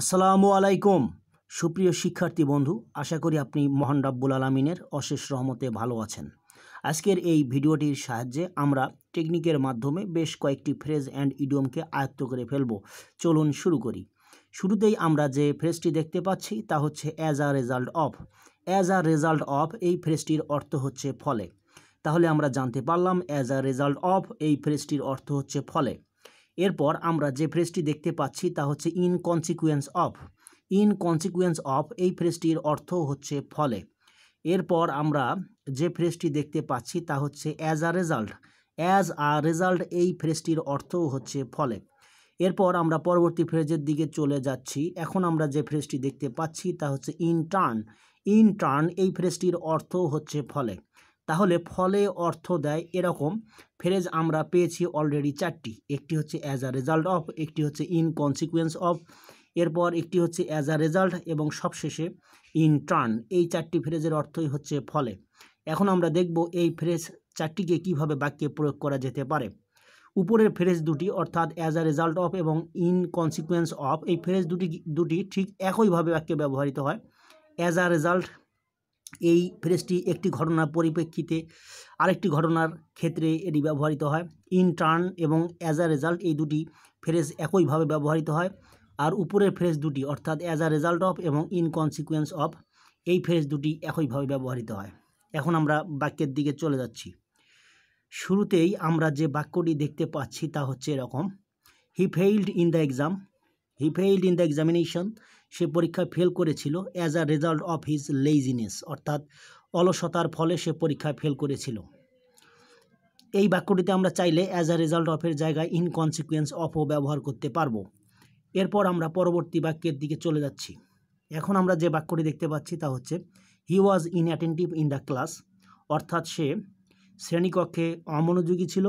আসসালামু আলাইকুম সুপ্রিয় শিক্ষার্থী বন্ধু আশা করি আপনি মহান রাব্বুল আলমিনের অশেষ রহমতে ভালো আছেন আজকের এই ভিডিওটির সাহায্যে আমরা টেকনিকের মাধ্যমে বেশ কয়েকটি ফ্রেজ অ্যান্ড ইডিয়মকে আয়ত্ত করে ফেলব চলুন শুরু করি শুরুতেই আমরা যে ফ্রেজটি দেখতে পাচ্ছি তা হচ্ছে as a result of as a result of এই ফ্রেজটির অর্থ হচ্ছে ফলে তাহলে আমরা জানতে পারলাম অ্যাজ আ রেজাল্ট অফ এই ফ্রেজটির অর্থ হচ্ছে ফলে এরপর আমরা যে ফ্রেজটি দেখতে পাচ্ছি তা হচ্ছে ইনকনসিকুয়েন্স অফ ইনকনসিকুয়েন্স অফ এই ফ্রেজটির অর্থ হচ্ছে ফলে এরপর আমরা যে ফ্রেজটি দেখতে পাচ্ছি তা হচ্ছে as a result as a result এই ফ্রেজটির অর্থ হচ্ছে ফলে এরপর আমরা পরবর্তী ফ্রেজের দিকে চলে যাচ্ছি এখন আমরা যে ফ্রেজটি দেখতে পাচ্ছি তা হচ্ছে ইন টার্ন ইন টার্ন এই ফ্রেজটির অর্থ হচ্ছে ফলে তাহলে ফলে অর্থ দেয় এরকম ফ্রেজ আমরা পেয়েছি অলরেডি চারটি একটি হচ্ছে অ্যাজ আ রেজাল্ট অফ একটি হচ্ছে ইন কনসিকুয়েন্স অফ এরপর একটি হচ্ছে অ্যাজ আ রেজাল্ট এবং সবশেষে ইন টার্ন এই চারটি ফ্রেজের অর্থই হচ্ছে ফলে এখন আমরা দেখব এই ফ্রেজ চারটিকে কিভাবে বাক্যে প্রয়োগ করা যেতে পারে উপরের ফ্রেজ দুটি অর্থাৎ অ্যাজ আ রেজাল্ট অফ এবং ইন কনসিকুয়েন্স অফ এই ফ্রেজ দুটি দুটি ঠিক একইভাবে বাক্যে ব্যবহৃত হয় অ্যাজ আ রেজাল্ট এই ফ্রেজটি একটি ঘটনার পরিপ্রেক্ষিতে আরেকটি ঘটনার ক্ষেত্রে এটি ব্যবহৃত হয় ইন টার্ন এবং অ্যাজ আ রেজাল্ট এই দুটি ফ্রেজ একইভাবে ব্যবহৃত হয় আর উপরের ফ্রেজ দুটি অর্থাৎ অ্যাজ আ রেজাল্ট অফ এবং ইন কনসিকুয়েন্স অফ এই ফ্রেজ দুটি একইভাবে ব্যবহৃত হয় এখন আমরা বাক্যের দিকে চলে যাচ্ছি শুরুতেই আমরা যে বাক্যটি দেখতে পাচ্ছি তা হচ্ছে এরকম he failed in the exam he failed in the examination সে পরীক্ষায় ফেল করেছিল as a result of his laziness অর্থাৎ অলসতার ফলে সে পরীক্ষায় ফেল করেছিল এই বাক্যটিতে আমরা চাইলে অ্যাজ আ রেজাল্ট অফের জায়গায় ইনকনসিকুয়েন্স অফও ব্যবহার করতে পারবো এরপর আমরা পরবর্তী বাক্যের দিকে চলে যাচ্ছি এখন আমরা যে বাক্যটি দেখতে পাচ্ছি তা হচ্ছে he was inattentive in the class অর্থাৎ সে শ্রেণীকক্ষে অমনোযোগী ছিল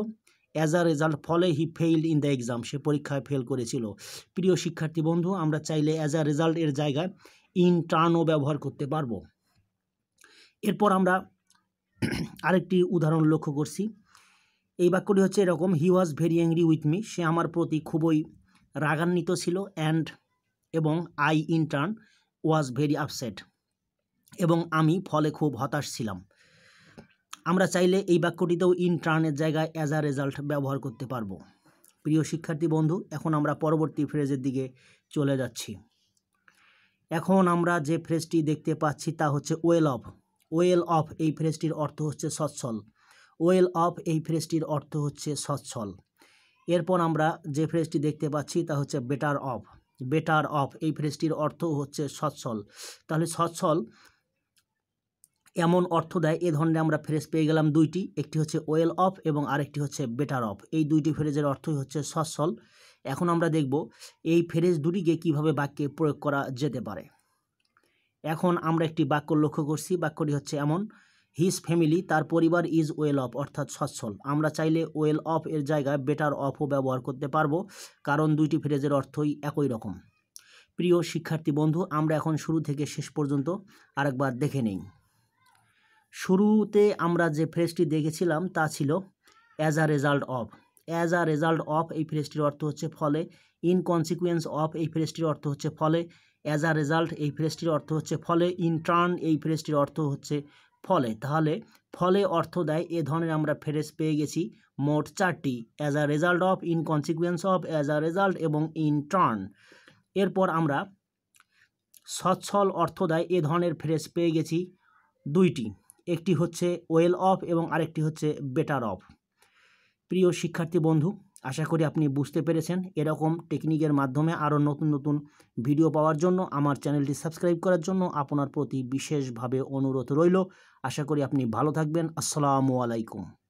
অ্যাজ আ রেজাল্ট ফলে he failed in the exam সে পরীক্ষায় ফেল করেছিল প্রিয় শিক্ষার্থী বন্ধু আমরা চাইলে অ্যাজ আ রেজাল্ট এর জায়গায় ইন টার্নও ব্যবহার করতে পারবো এরপর আমরা আরেকটি উদাহরণ লক্ষ্য করছি এই বাক্যটি হচ্ছে এরকম he was very angry with me সে আমার প্রতি খুবই রাগান্বিত ছিল অ্যান্ড এবং I in turn was very upset এবং আমি ফলে খুব হতাশ ছিলাম আমরা চাইলে এই বাক্যটিতেও ইন টার্নের জায়গায় অ্যাজ আ রেজাল্ট ব্যবহার করতে পারবো প্রিয় শিক্ষার্থী বন্ধু এখন আমরা পরবর্তী ফ্রেজের দিকে চলে যাচ্ছি এখন আমরা যে ফ্রেজটি দেখতে পাচ্ছি তা হচ্ছে ওয়েল অফ ওয়েল অফ এই ফ্রেজটির অর্থ হচ্ছে সচ্ছল ওয়েল অফ এই ফ্রেজটির অর্থ হচ্ছে সচ্ছল এরপর আমরা যে ফ্রেজটি দেখতে পাচ্ছি তা হচ্ছে বেটার অফ বেটার অফ এই ফ্রেজটির অর্থ হচ্ছে সচ্ছল তাহলে সচ্ছল এমন অর্থ দেয় এ ধরনের আমরা ফ্রেজ পেয়ে গেলাম দুইটি একটি হচ্ছে ওয়েল অফ এবং আরেকটি হচ্ছে বেটার অফ এই দুইটি ফ্রেজের অর্থই হচ্ছে সচ্ছল এখন আমরা দেখব এই ফ্রেজ দুটিকে কিভাবে বাক্যে প্রয়োগ করা যেতে পারে এখন আমরা একটি বাক্য লক্ষ্য করছি বাক্যটি হচ্ছে এমন হিজ ফ্যামিলি তার পরিবার ইজ ওয়েল অফ অর্থাৎ সচ্ছল আমরা চাইলে ওয়েল অফ এর জায়গায় বেটার অফও ব্যবহার করতে পারবো কারণ দুইটি ফ্রেজের অর্থই একই রকম প্রিয় শিক্ষার্থী বন্ধু আমরা এখন শুরু থেকে শেষ পর্যন্ত আরেকবার দেখে নেই শুরুতে আমরা যে ফ্রেজটি দেখেছিলাম তা ছিল as a result of as a result of এই ফ্রেজটির অর্থ হচ্ছে ফলে ইন কনসিকুয়েন্স অফ এই ফ্রেজটির অর্থ হচ্ছে ফলে অ্যাজ আ রেজাল্ট এই ফ্রেজটির অর্থ হচ্ছে ফলে ইন টার্ন এই ফ্রেজটির অর্থ হচ্ছে ফলে তাহলে ফলে অর্থ দেয় এ ধরনের আমরা ফ্রেজ পেয়ে গেছি মোট চারটি as a result of in consequence of as a result এবং ইন টার্ন এরপর আমরা সচ্ছল অর্থ দেয় এ ধরনের ফ্রেজ পেয়ে গেছি দুইটি একটি হচ্ছে ওয়েল অফ এবং আরেকটি হচ্ছে বেটার অফ প্রিয় শিক্ষার্থী বন্ধু আশা করি আপনি বুঝতে পেরেছেন এরকম টেকনিকের মাধ্যমে আরও নতুন নতুন ভিডিও পাওয়ার জন্য আমার চ্যানেলটি সাবস্ক্রাইব করার জন্য আপনার প্রতি বিশেষভাবে অনুরোধ রইল আশা করি আপনি ভালো থাকবেন আসসালামু আলাইকুম